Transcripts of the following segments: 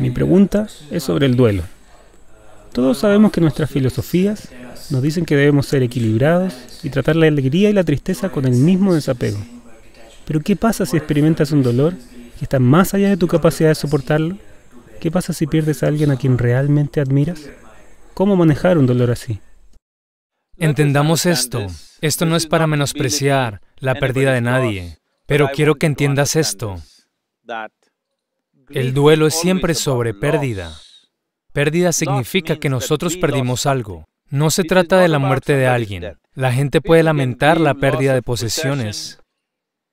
Mi pregunta es sobre el duelo. Todos sabemos que nuestras filosofías nos dicen que debemos ser equilibrados y tratar la alegría y la tristeza con el mismo desapego. Pero ¿qué pasa si experimentas un dolor que está más allá de tu capacidad de soportarlo? ¿Qué pasa si pierdes a alguien a quien realmente admiras? ¿Cómo manejar un dolor así? Entendamos esto. Esto no es para menospreciar la pérdida de nadie, pero quiero que entiendas esto. El duelo es siempre sobre pérdida. Pérdida significa que nosotros perdimos algo. No se trata de la muerte de alguien. La gente puede lamentar la pérdida de posesiones,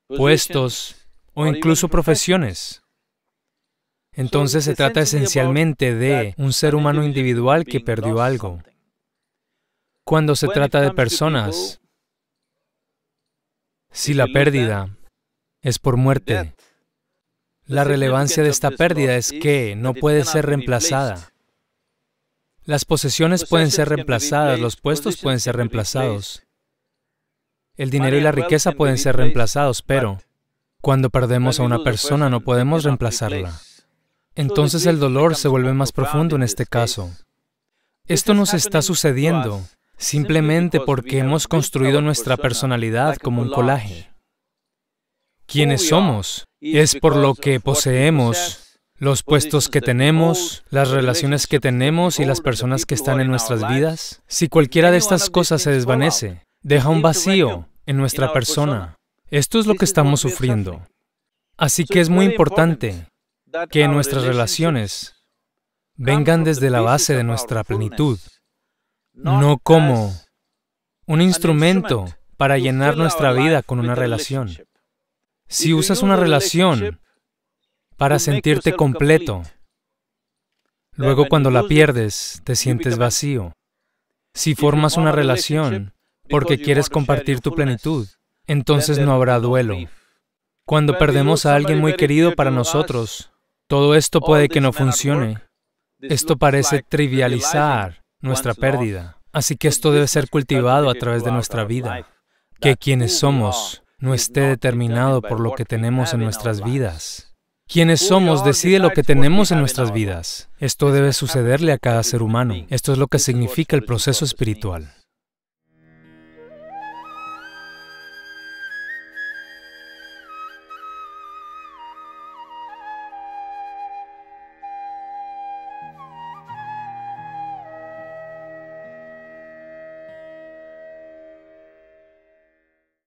puestos o incluso profesiones. Entonces se trata esencialmente de un ser humano individual que perdió algo. Cuando se trata de personas, si la pérdida es por muerte, la relevancia de esta pérdida es que no puede ser reemplazada. Las posesiones pues pueden ser reemplazadas, los pues puestos pueden ser reemplazados, el dinero y la riqueza pueden ser reemplazados, pero cuando perdemos a una persona no podemos reemplazarla. Entonces el dolor se vuelve más profundo en este caso. Esto nos está sucediendo simplemente porque hemos construido nuestra personalidad como un colaje. Quienes somos, es por lo que poseemos, los puestos que tenemos, las relaciones que tenemos y las personas que están en nuestras vidas. Si cualquiera de estas cosas se desvanece, deja un vacío en nuestra persona. Esto es lo que estamos sufriendo. Así que es muy importante que nuestras relaciones vengan desde la base de nuestra plenitud, no como un instrumento para llenar nuestra vida con una relación. Si usas una relación para sentirte completo, luego cuando la pierdes te sientes vacío. Si formas una relación porque quieres compartir tu plenitud, entonces no habrá duelo. Cuando perdemos a alguien muy querido para nosotros, todo esto puede que no funcione. Esto parece trivializar nuestra pérdida. Así que esto debe ser cultivado a través de nuestra vida, que quienes somos no esté determinado por lo que tenemos en nuestras vidas. Quienes somos decide lo que tenemos en nuestras vidas. Esto debe sucederle a cada ser humano. Esto es lo que significa el proceso espiritual.